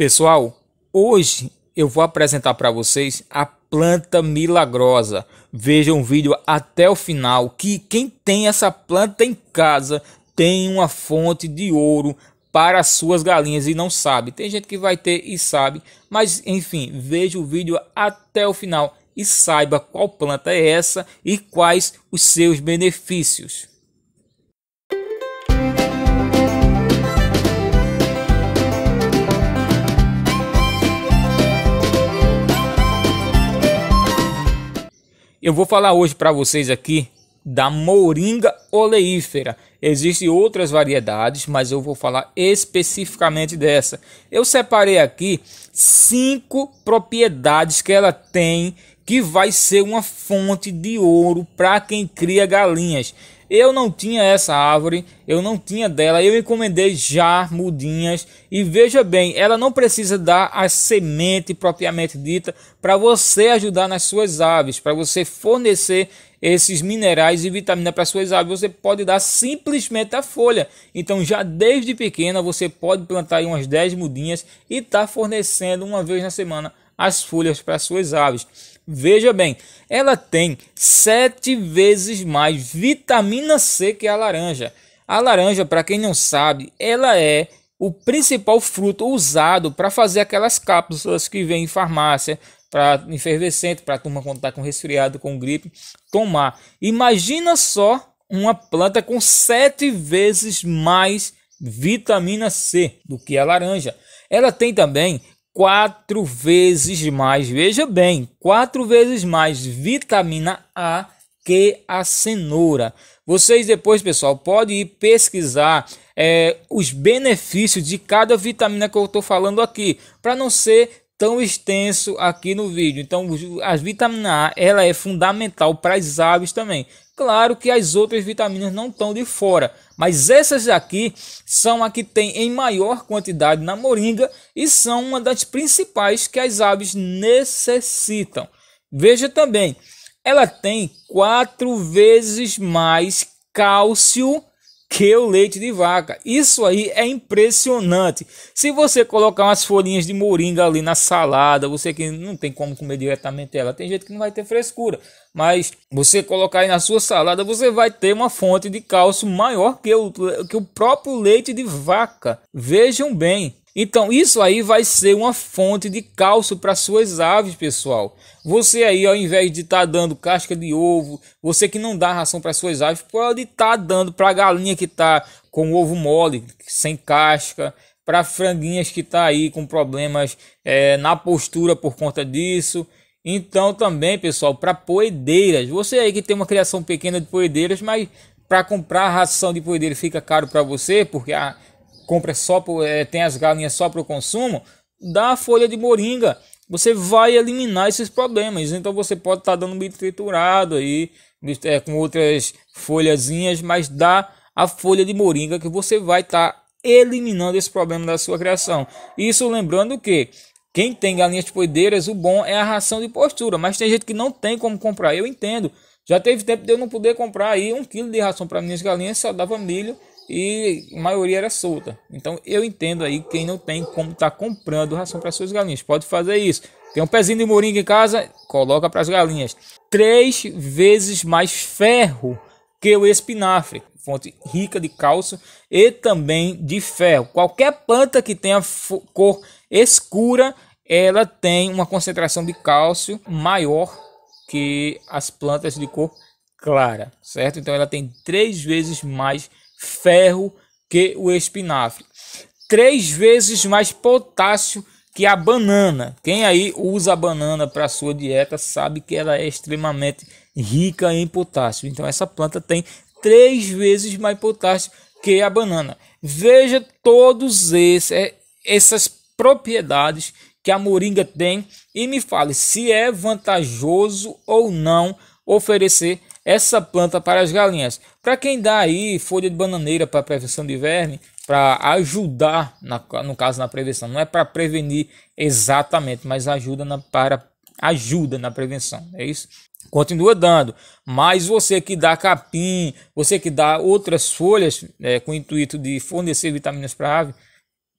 Pessoal, hoje eu vou apresentar para vocês a planta milagrosa. Vejam o vídeo até o final que quem tem essa planta em casa tem uma fonte de ouro para suas galinhas e não sabe. Tem gente que vai ter e sabe, mas enfim, veja o vídeo até o final e saiba qual planta é essa e quais os seus benefícios. Eu vou falar hoje para vocês aqui da moringa oleífera. Existem outras variedades, mas eu vou falar especificamente dessa. Eu separei aqui cinco propriedades que ela tem que vai ser uma fonte de ouro para quem cria galinhas. Eu não tinha essa árvore, eu não tinha dela, eu encomendei já mudinhas. E veja bem, ela não precisa dar a semente propriamente dita para você ajudar nas suas aves, para você fornecer esses minerais e vitamina para suas aves, você pode dar simplesmente a folha. Então, já desde pequena, você pode plantar umas 10 mudinhas e está fornecendo uma vez na semana as folhas para suas aves. Veja bem, ela tem sete vezes mais vitamina C que a laranja. A laranja, para quem não sabe, ela é o principal fruto usado para fazer aquelas cápsulas que vem em farmácia para enfervescente, para turma quando está com resfriado, com gripe, tomar. Imagina só uma planta com sete vezes mais vitamina C do que a laranja. Ela tem também quatro vezes mais, veja bem, quatro vezes mais vitamina A que a cenoura. Vocês depois, pessoal, podem ir pesquisar é, os benefícios de cada vitamina que eu estou falando aqui, para não ser tão extenso aqui no vídeo. Então, a vitamina A ela é fundamental para as aves também. Claro que as outras vitaminas não estão de fora, mas essas aqui são a que tem em maior quantidade na moringa e são uma das principais que as aves necessitam. Veja também, ela tem quatro vezes mais cálcio que o leite de vaca. Isso aí é impressionante. Se você colocar umas folhinhas de moringa ali na salada, você que não tem como comer diretamente ela, tem jeito que não vai ter frescura, mas você colocar aí na sua salada, você vai ter uma fonte de cálcio maior que o, que o próprio leite de vaca. Vejam bem, então isso aí vai ser uma fonte de cálcio para suas aves, pessoal. Você aí, ao invés de estar tá dando casca de ovo, você que não dá ração para suas aves, pode estar tá dando para a galinha que está com ovo mole, sem casca, para franguinhas que está aí com problemas é, na postura por conta disso. Então também, pessoal, para poedeiras. Você aí que tem uma criação pequena de poedeiras, mas para comprar ração de poedeira fica caro para você, porque a compra só por, é, tem as galinhas só para o consumo, da folha de moringa você vai eliminar esses problemas. Então você pode estar tá dando milho triturado aí, é, com outras folhazinhas, mas dá a folha de moringa que você vai estar tá eliminando esse problema da sua criação. Isso lembrando que quem tem galinhas poideiras, o bom é a ração de postura, mas tem gente que não tem como comprar, eu entendo. Já teve tempo de eu não poder comprar aí um quilo de ração para minhas galinhas, só dava milho e a maioria era solta. Então eu entendo aí quem não tem como estar tá comprando ração para suas galinhas, pode fazer isso. Tem um pezinho de moringa em casa, coloca para as galinhas. Três vezes mais ferro que o espinafre, fonte rica de cálcio e também de ferro. Qualquer planta que tenha cor escura, ela tem uma concentração de cálcio maior que as plantas de cor clara, certo? Então ela tem três vezes mais ferro que o espinafre. Três vezes mais potássio que a banana. Quem aí usa a banana para sua dieta sabe que ela é extremamente rica em potássio. Então essa planta tem três vezes mais potássio que a banana. Veja todos esses, é, essas propriedades que a moringa tem e me fale se é vantajoso ou não oferecer essa planta para as galinhas. Para quem dá aí folha de bananeira para prevenção de verme, para ajudar, na, no caso, na prevenção. Não é para prevenir exatamente, mas ajuda na, para, ajuda na prevenção. É isso? Continua dando, mas você que dá capim, você que dá outras folhas é, com o intuito de fornecer vitaminas para a ave,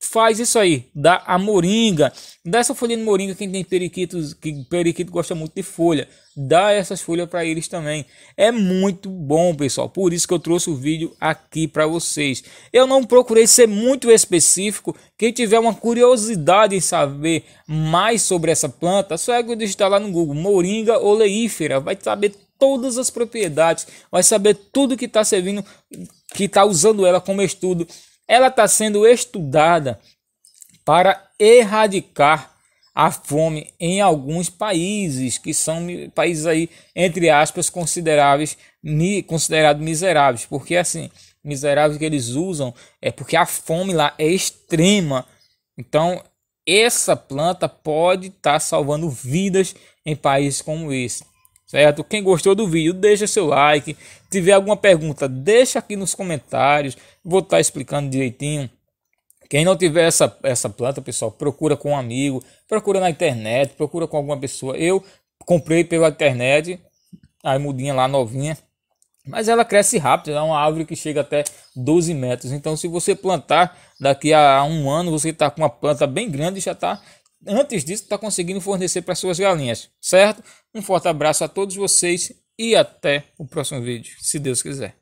faz isso aí, dá a moringa, dá essa folha de moringa quem tem periquitos, que periquito gosta muito de folha, dá essas folhas para eles também. É muito bom, pessoal. Por isso que eu trouxe o vídeo aqui para vocês. Eu não procurei ser muito específico. Quem tiver uma curiosidade em saber mais sobre essa planta, só é que digitar lá no Google moringa oleífera, vai saber todas as propriedades, vai saber tudo que está servindo, que está usando ela como estudo ela está sendo estudada para erradicar a fome em alguns países que são países aí entre aspas consideráveis considerados miseráveis porque assim miseráveis que eles usam é porque a fome lá é extrema então essa planta pode estar tá salvando vidas em países como esse certo? Quem gostou do vídeo, deixa seu like. Se tiver alguma pergunta, deixa aqui nos comentários. Vou estar tá explicando direitinho. Quem não tiver essa, essa planta, pessoal, procura com um amigo, procura na internet, procura com alguma pessoa. Eu comprei pela internet, a mudinha lá novinha, mas ela cresce rápido, é uma árvore que chega até 12 metros. Então, se você plantar daqui a um ano, você está com uma planta bem grande já está antes disso, está conseguindo fornecer para suas galinhas, certo? Um forte abraço a todos vocês e até o próximo vídeo, se Deus quiser.